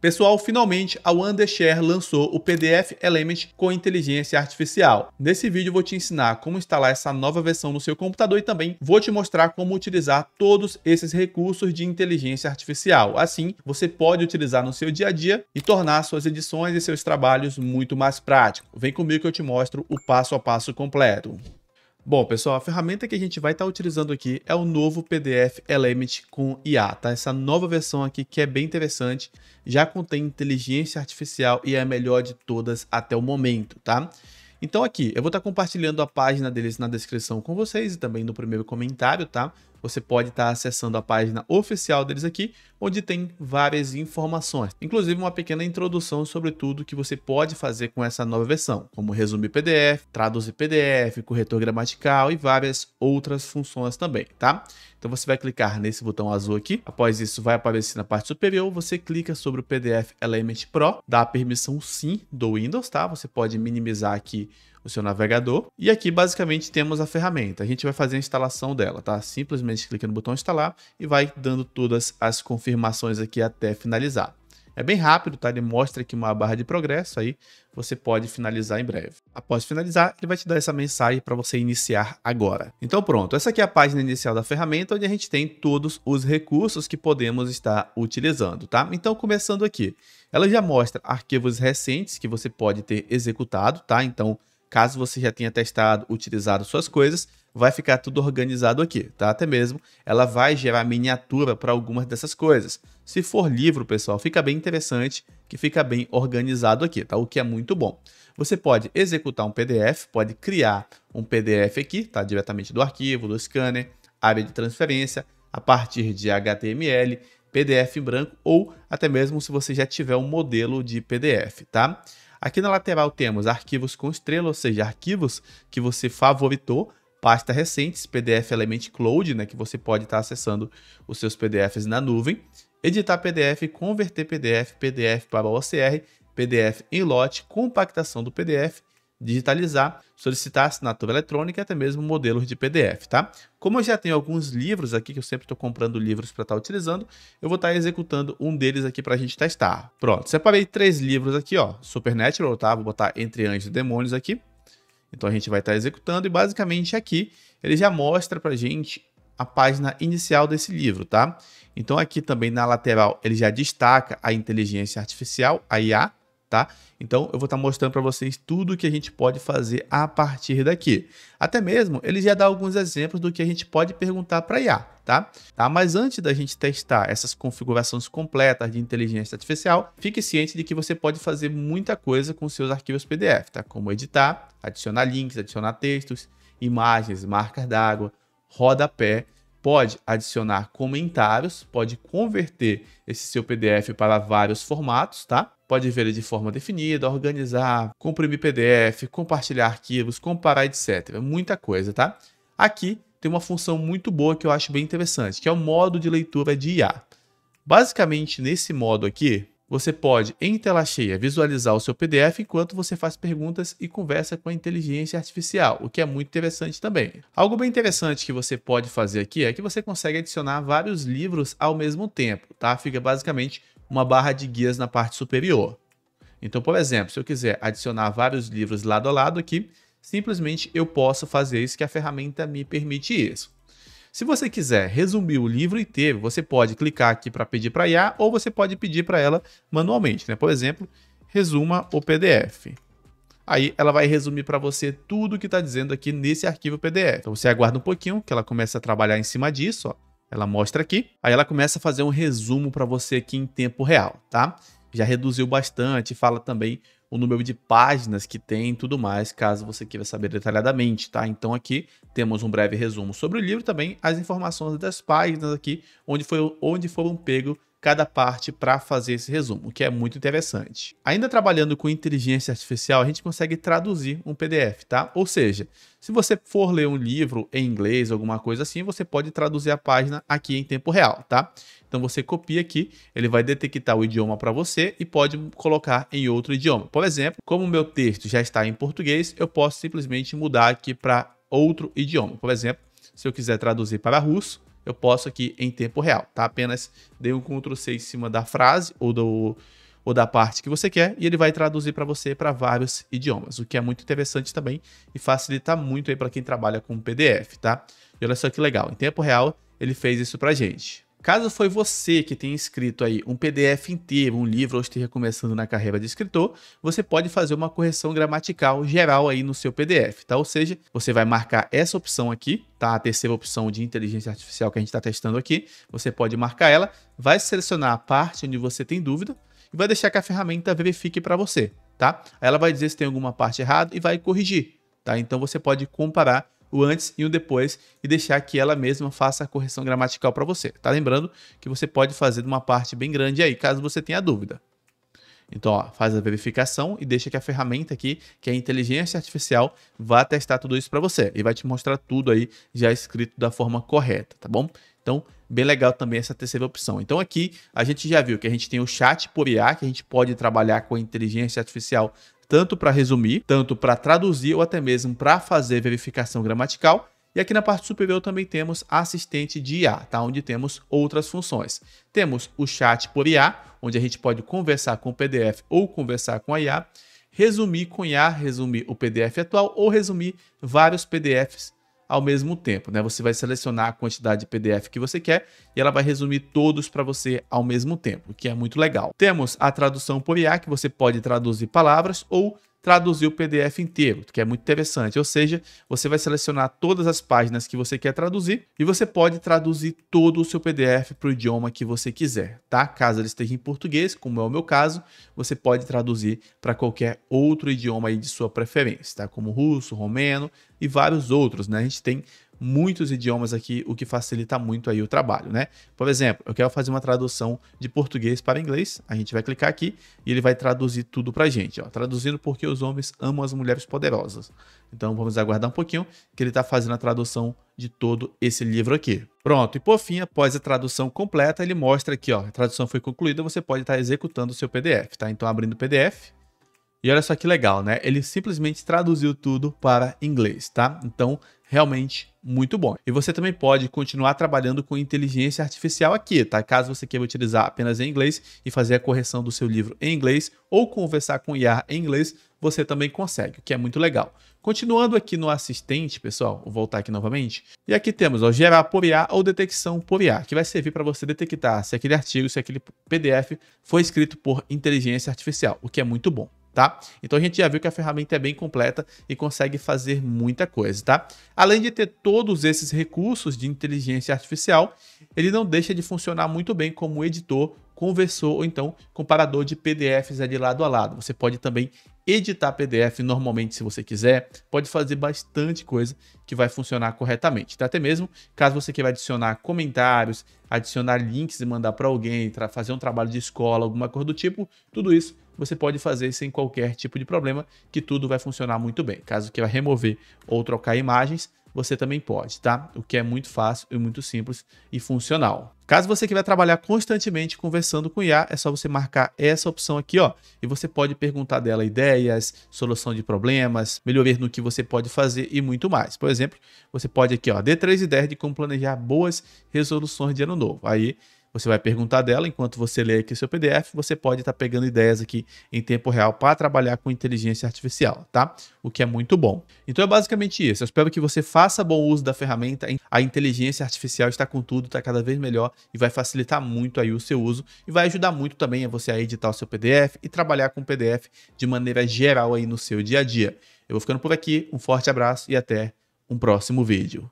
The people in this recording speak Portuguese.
Pessoal, finalmente a Wondershare lançou o PDF Element com inteligência artificial. Nesse vídeo vou te ensinar como instalar essa nova versão no seu computador e também vou te mostrar como utilizar todos esses recursos de inteligência artificial. Assim, você pode utilizar no seu dia a dia e tornar suas edições e seus trabalhos muito mais práticos. Vem comigo que eu te mostro o passo a passo completo. Bom, pessoal, a ferramenta que a gente vai estar tá utilizando aqui é o novo PDF Element com IA, tá? Essa nova versão aqui que é bem interessante, já contém inteligência artificial e é a melhor de todas até o momento, tá? Então aqui, eu vou estar tá compartilhando a página deles na descrição com vocês e também no primeiro comentário, tá? você pode estar tá acessando a página oficial deles aqui, onde tem várias informações, inclusive uma pequena introdução sobre tudo que você pode fazer com essa nova versão, como resumir PDF, traduzir PDF, corretor gramatical e várias outras funções também, tá? Então você vai clicar nesse botão azul aqui, após isso vai aparecer na parte superior, você clica sobre o PDF Element Pro, dá a permissão sim do Windows, tá? Você pode minimizar aqui o seu navegador. E aqui basicamente temos a ferramenta. A gente vai fazer a instalação dela, tá? Simplesmente clica no botão instalar e vai dando todas as confirmações aqui até finalizar. É bem rápido, tá? Ele mostra aqui uma barra de progresso, aí você pode finalizar em breve. Após finalizar, ele vai te dar essa mensagem para você iniciar agora. Então pronto, essa aqui é a página inicial da ferramenta, onde a gente tem todos os recursos que podemos estar utilizando, tá? Então começando aqui, ela já mostra arquivos recentes que você pode ter executado, tá? Então Caso você já tenha testado, utilizado suas coisas, vai ficar tudo organizado aqui, tá? Até mesmo ela vai gerar miniatura para algumas dessas coisas. Se for livro, pessoal, fica bem interessante, que fica bem organizado aqui, tá? O que é muito bom. Você pode executar um PDF, pode criar um PDF aqui, tá? Diretamente do arquivo, do scanner, área de transferência, a partir de HTML, PDF em branco ou até mesmo se você já tiver um modelo de PDF, tá? Aqui na lateral temos arquivos com estrela, ou seja, arquivos que você favoritou, pasta recentes, PDF Element Cloud, né, que você pode estar tá acessando os seus PDFs na nuvem, editar PDF, converter PDF, PDF para OCR, PDF em lote, compactação do PDF, digitalizar, solicitar assinatura eletrônica e até mesmo modelos de PDF, tá? Como eu já tenho alguns livros aqui, que eu sempre estou comprando livros para estar tá utilizando, eu vou estar tá executando um deles aqui para a gente testar. Pronto, separei três livros aqui, ó, Supernatural, tá? Vou botar Entre Anjos e Demônios aqui. Então a gente vai estar tá executando e basicamente aqui ele já mostra para a gente a página inicial desse livro, tá? Então aqui também na lateral ele já destaca a inteligência artificial, a IA, tá? Então eu vou estar tá mostrando para vocês tudo que a gente pode fazer a partir daqui. Até mesmo ele já dá alguns exemplos do que a gente pode perguntar para IA, tá? tá? Mas antes da gente testar essas configurações completas de inteligência artificial, fique ciente de que você pode fazer muita coisa com seus arquivos PDF, tá? Como editar, adicionar links, adicionar textos, imagens, marcas d'água, rodapé, pode adicionar comentários, pode converter esse seu PDF para vários formatos, tá? pode ver de forma definida, organizar, comprimir PDF, compartilhar arquivos, comparar, etc. É muita coisa, tá? Aqui tem uma função muito boa que eu acho bem interessante, que é o modo de leitura de IA. Basicamente, nesse modo aqui, você pode, em tela cheia, visualizar o seu PDF enquanto você faz perguntas e conversa com a inteligência artificial, o que é muito interessante também. Algo bem interessante que você pode fazer aqui é que você consegue adicionar vários livros ao mesmo tempo, tá? Fica basicamente uma barra de guias na parte superior. Então, por exemplo, se eu quiser adicionar vários livros lado a lado aqui, simplesmente eu posso fazer isso que a ferramenta me permite isso. Se você quiser resumir o livro inteiro, você pode clicar aqui para pedir para IA ou você pode pedir para ela manualmente, né? Por exemplo, resuma o PDF. Aí ela vai resumir para você tudo o que está dizendo aqui nesse arquivo PDF. Então você aguarda um pouquinho que ela começa a trabalhar em cima disso, ó. Ela mostra aqui. Aí ela começa a fazer um resumo para você aqui em tempo real, tá? Já reduziu bastante, fala também o número de páginas que tem e tudo mais, caso você queira saber detalhadamente, tá? Então aqui temos um breve resumo sobre o livro também, as informações das páginas aqui, onde, foi, onde foram pego cada parte para fazer esse resumo, o que é muito interessante. Ainda trabalhando com inteligência artificial, a gente consegue traduzir um PDF, tá? Ou seja, se você for ler um livro em inglês, alguma coisa assim, você pode traduzir a página aqui em tempo real, tá? Então você copia aqui, ele vai detectar o idioma para você e pode colocar em outro idioma. Por exemplo, como o meu texto já está em português, eu posso simplesmente mudar aqui para outro idioma. Por exemplo, se eu quiser traduzir para russo, eu posso aqui em tempo real, tá? Apenas dê um Ctrl C em cima da frase ou, do, ou da parte que você quer e ele vai traduzir para você para vários idiomas, o que é muito interessante também e facilita muito aí para quem trabalha com PDF, tá? E olha só que legal, em tempo real ele fez isso para gente. Caso foi você que tenha escrito aí um PDF inteiro, um livro ou esteja começando na carreira de escritor, você pode fazer uma correção gramatical geral aí no seu PDF, tá? Ou seja, você vai marcar essa opção aqui, tá? A terceira opção de inteligência artificial que a gente está testando aqui, você pode marcar ela, vai selecionar a parte onde você tem dúvida e vai deixar que a ferramenta verifique para você, tá? Aí ela vai dizer se tem alguma parte errada e vai corrigir, tá? Então você pode comparar o antes e o depois e deixar que ela mesma faça a correção gramatical para você. Tá lembrando que você pode fazer de uma parte bem grande aí, caso você tenha dúvida. Então, ó, faz a verificação e deixa que a ferramenta aqui, que é a inteligência artificial, vá testar tudo isso para você e vai te mostrar tudo aí já escrito da forma correta, tá bom? Então, bem legal também essa terceira opção. Então, aqui a gente já viu que a gente tem o chat por IA, que a gente pode trabalhar com a inteligência artificial tanto para resumir, tanto para traduzir ou até mesmo para fazer verificação gramatical. E aqui na parte superior também temos assistente de IA, tá? onde temos outras funções. Temos o chat por IA, onde a gente pode conversar com o PDF ou conversar com a IA, resumir com IA, resumir o PDF atual ou resumir vários PDFs ao mesmo tempo, né? Você vai selecionar a quantidade de PDF que você quer e ela vai resumir todos para você ao mesmo tempo, o que é muito legal. Temos a tradução por IA, que você pode traduzir palavras ou traduzir o PDF inteiro, que é muito interessante. Ou seja, você vai selecionar todas as páginas que você quer traduzir e você pode traduzir todo o seu PDF para o idioma que você quiser, tá? Caso ele esteja em português, como é o meu caso, você pode traduzir para qualquer outro idioma aí de sua preferência, tá? Como russo, romeno, e vários outros, né? A gente tem muitos idiomas aqui, o que facilita muito aí o trabalho, né? Por exemplo, eu quero fazer uma tradução de português para inglês, a gente vai clicar aqui e ele vai traduzir tudo para a gente, ó, traduzindo porque os homens amam as mulheres poderosas. Então vamos aguardar um pouquinho que ele está fazendo a tradução de todo esse livro aqui. Pronto, e por fim, após a tradução completa, ele mostra aqui, ó, a tradução foi concluída, você pode estar tá executando o seu PDF, tá? Então abrindo o PDF, e olha só que legal, né? Ele simplesmente traduziu tudo para inglês, tá? Então, realmente muito bom. E você também pode continuar trabalhando com inteligência artificial aqui, tá? Caso você queira utilizar apenas em inglês e fazer a correção do seu livro em inglês ou conversar com IA em inglês, você também consegue, o que é muito legal. Continuando aqui no assistente, pessoal, vou voltar aqui novamente. E aqui temos, ó, gerar por IA ou detecção por IA, que vai servir para você detectar se aquele artigo, se aquele PDF foi escrito por inteligência artificial, o que é muito bom tá? Então a gente já viu que a ferramenta é bem completa e consegue fazer muita coisa, tá? Além de ter todos esses recursos de inteligência artificial, ele não deixa de funcionar muito bem como editor conversor ou então comparador de PDFs de lado a lado. Você pode também editar PDF normalmente se você quiser, pode fazer bastante coisa que vai funcionar corretamente. Tá? Até mesmo caso você queira adicionar comentários, adicionar links e mandar para alguém, fazer um trabalho de escola, alguma coisa do tipo, tudo isso você pode fazer sem qualquer tipo de problema, que tudo vai funcionar muito bem. Caso queira remover ou trocar imagens, você também pode, tá? O que é muito fácil e muito simples e funcional. Caso você queira trabalhar constantemente conversando com IA, é só você marcar essa opção aqui, ó, e você pode perguntar dela ideias, solução de problemas, melhorar no que você pode fazer e muito mais. Por exemplo, você pode aqui, ó, dê três ideias de como planejar boas resoluções de ano novo. Aí você vai perguntar dela enquanto você lê aqui o seu PDF. Você pode estar tá pegando ideias aqui em tempo real para trabalhar com inteligência artificial, tá? O que é muito bom. Então é basicamente isso. Eu espero que você faça bom uso da ferramenta. A inteligência artificial está com tudo, está cada vez melhor e vai facilitar muito aí o seu uso e vai ajudar muito também a você a editar o seu PDF e trabalhar com o PDF de maneira geral aí no seu dia a dia. Eu vou ficando por aqui. Um forte abraço e até um próximo vídeo.